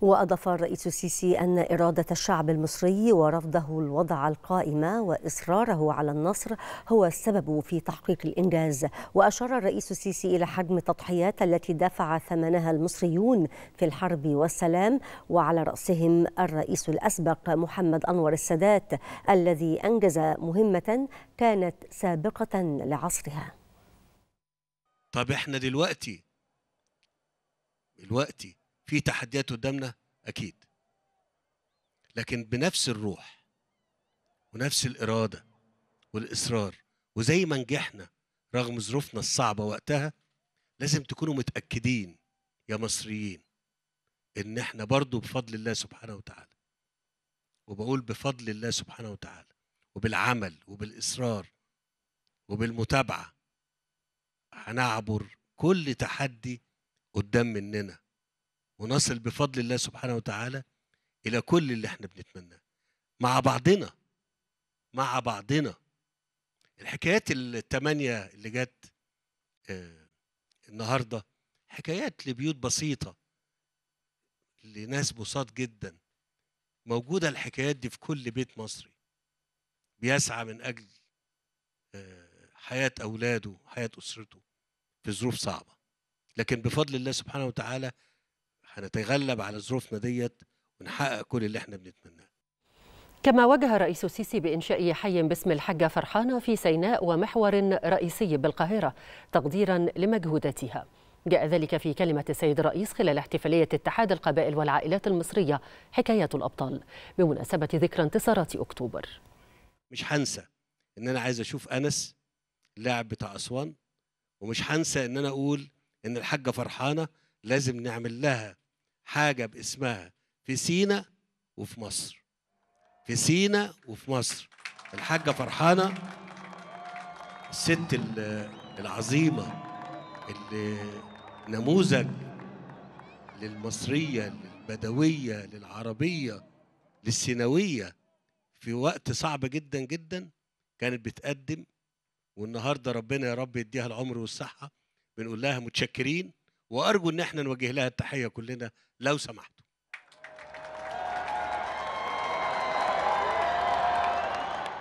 وأضاف الرئيس السيسي أن إرادة الشعب المصري ورفضه الوضع القائمة وإصراره على النصر هو السبب في تحقيق الإنجاز وأشار الرئيس السيسي إلى حجم التضحيات التي دفع ثمنها المصريون في الحرب والسلام وعلى رأسهم الرئيس الأسبق محمد أنور السادات الذي أنجز مهمة كانت سابقة لعصرها طب احنا دلوقتي دلوقتي في تحديات قدامنا اكيد لكن بنفس الروح ونفس الاراده والاصرار وزي ما نجحنا رغم ظروفنا الصعبه وقتها لازم تكونوا متاكدين يا مصريين ان احنا برضو بفضل الله سبحانه وتعالى وبقول بفضل الله سبحانه وتعالى وبالعمل وبالاصرار وبالمتابعه هنعبر كل تحدي قدام مننا ونصل بفضل الله سبحانه وتعالى إلى كل اللي احنا بنتمناه مع بعضنا مع بعضنا الحكايات الثمانية اللي جت آه، النهاردة حكايات لبيوت بسيطة لناس بساط جدا موجودة الحكايات دي في كل بيت مصري بيسعى من أجل آه، حياة أولاده حياة أسرته في ظروف صعبة لكن بفضل الله سبحانه وتعالى هنتغلب على ظروفنا ديت ونحقق كل اللي احنا بنتمناه كما وجه رئيس السيسي بإنشاء حي باسم الحاجة فرحانة في سيناء ومحور رئيسي بالقاهرة تقديرا لمجهوداتها جاء ذلك في كلمة السيد الرئيس خلال احتفالية اتحاد القبائل والعائلات المصرية حكاية الأبطال بمناسبة ذكرى انتصارات أكتوبر مش حنسى إن أنا عايز أشوف أنس اللاعب بتاع أسوان ومش حنسى إن أنا أقول إن الحاجة فرحانة لازم نعمل لها حاجة باسمها في سينا وفي مصر في سينا وفي مصر الحاجة فرحانة الست العظيمة اللي نموذج للمصرية للبدوية للعربية للسيناوية في وقت صعب جدا جدا كانت بتقدم والنهارده ربنا يا رب يديها العمر والصحة بنقول لها متشكرين وارجو ان احنا نوجه لها التحيه كلنا لو سمحت